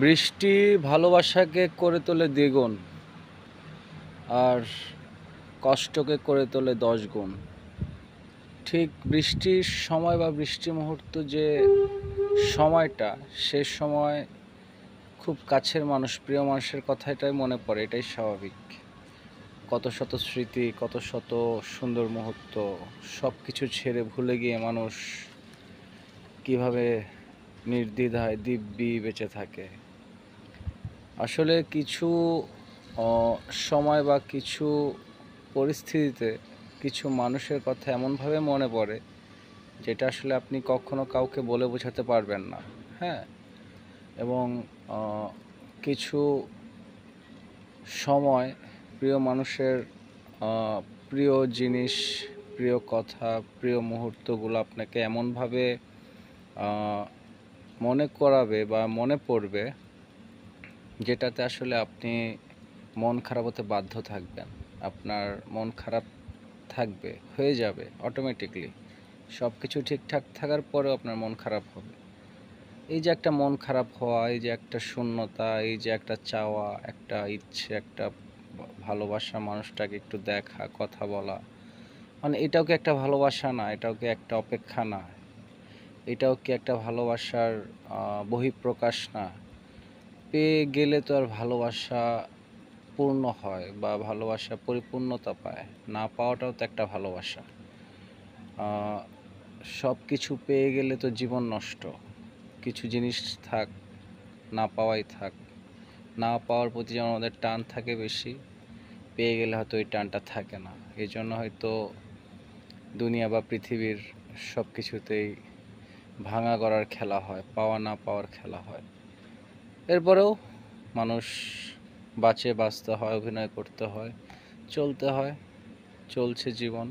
বৃষ্টি ভালোবাসাকে করে তোলে দ্বিগুণ আর কষ্টকে করে তোলে দশ গুণ ঠিক বৃষ্টির সময় বা বৃষ্টি মুহূর্ত যে সময়টা সে সময় খুব কাছের মানুষ প্রিয় মানুষের কথা এটাই মনে পড়ে এটাই স্বাভাবিক কত শত স্মৃতি কত শত সুন্দর মুহূর্ত সব কিছু ছেড়ে ভুলে গিয়ে মানুষ কিভাবে নির্দ্বিধায় দিব্যি বেঁচে থাকে আসলে কিছু সময় বা কিছু পরিস্থিতিতে কিছু মানুষের কথা এমনভাবে মনে পড়ে যেটা আসলে আপনি কখনো কাউকে বলে বোঝাতে পারবেন না হ্যাঁ এবং কিছু সময় প্রিয় মানুষের প্রিয় জিনিস প্রিয় কথা প্রিয় মুহূর্তগুলো আপনাকে এমনভাবে মনে করাবে বা মনে পড়বে যেটাতে আসলে আপনি মন খারাপ হতে বাধ্য থাকবেন আপনার মন খারাপ থাকবে হয়ে যাবে অটোমেটিকলি সব কিছু ঠিকঠাক থাকার পরেও আপনার মন খারাপ হবে এই যে একটা মন খারাপ হওয়া এই যে একটা শূন্যতা এই যে একটা চাওয়া একটা ইচ্ছে একটা ভালোবাসা মানুষটাকে একটু দেখা কথা বলা মানে এটাও কি একটা ভালোবাসা না এটাও কি একটা অপেক্ষা না এটাও কি একটা ভালোবাসার বহিঃপ্রকাশ না পেয়ে গেলে তো আর ভালোবাসা পূর্ণ হয় বা ভালোবাসা পরিপূর্ণতা পায় না পাওয়াটাও তো একটা ভালোবাসা সব কিছু পেয়ে গেলে তো জীবন নষ্ট কিছু জিনিস থাক না পাওয়াই থাক না পাওয়ার প্রতি যেমন আমাদের টান থাকে বেশি পেয়ে গেলে হয়তো ওই টানটা থাকে না এই জন্য হয়তো দুনিয়া বা পৃথিবীর সব কিছুতেই ভাঙা করার খেলা হয় পাওয়া না পাওয়ার খেলা হয় এরপরেও মানুষ বাঁচে বাঁচতে হয় অভিনয় করতে হয় চলতে হয় চলছে জীবন